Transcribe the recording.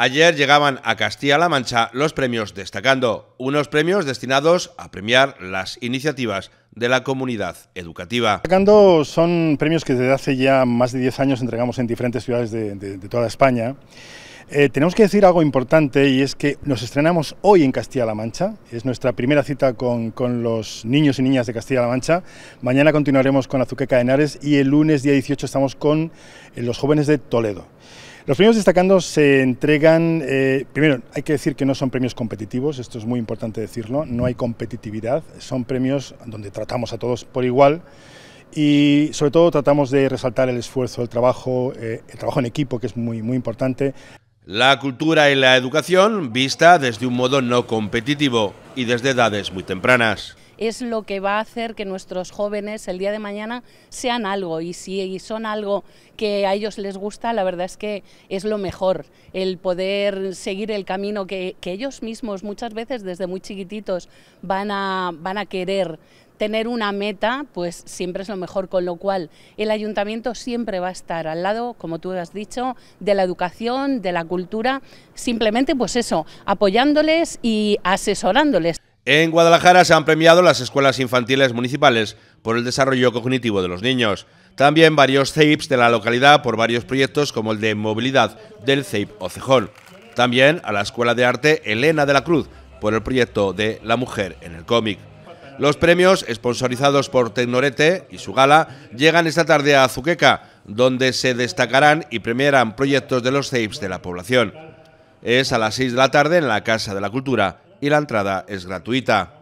Ayer llegaban a Castilla-La Mancha los premios, destacando unos premios destinados a premiar las iniciativas de la comunidad educativa. Destacando son premios que desde hace ya más de 10 años entregamos en diferentes ciudades de, toda España. Eh, tenemos que decir algo importante y es que nos estrenamos hoy en Castilla-La Mancha, es nuestra primera cita con, los niños y niñas de Castilla-La Mancha, mañana continuaremos con Azuqueca de Henares y el lunes día 18 estamos con los jóvenes de Toledo. Los premios destacando se entregan, eh, primero hay que decir que no son premios competitivos, esto es muy importante decirlo, no hay competitividad, son premios donde tratamos a todos por igual y sobre todo tratamos de resaltar el esfuerzo, el trabajo, eh, el trabajo en equipo que es muy, muy importante. La cultura y la educación vista desde un modo no competitivo y desde edades muy tempranas es lo que va a hacer que nuestros jóvenes el día de mañana sean algo y si son algo que a ellos les gusta, la verdad es que es lo mejor, el poder seguir el camino que, ellos mismos muchas veces desde muy chiquititos van a, van a querer tener una meta, pues siempre es lo mejor, con lo cual el ayuntamiento siempre va a estar al lado, como tú has dicho, de la educación, de la cultura, simplemente pues eso, apoyándoles y asesorándoles. En Guadalajara se han premiado las escuelas infantiles municipales por el desarrollo cognitivo de los niños. También varios CEIPs de la localidad por varios proyectos como el de movilidad del CEIP Ocejón. También a la Escuela de Arte Elena de la Cruz por el proyecto de La Mujer en el cómic. Los premios, sponsorizados por Tecnorete y su gala, llegan esta tarde a Azuqueca, donde se destacarán y premiarán proyectos de los CEIPs de la población. Es a las 6 de la tarde en la Casa de la Cultura y la entrada es gratuita.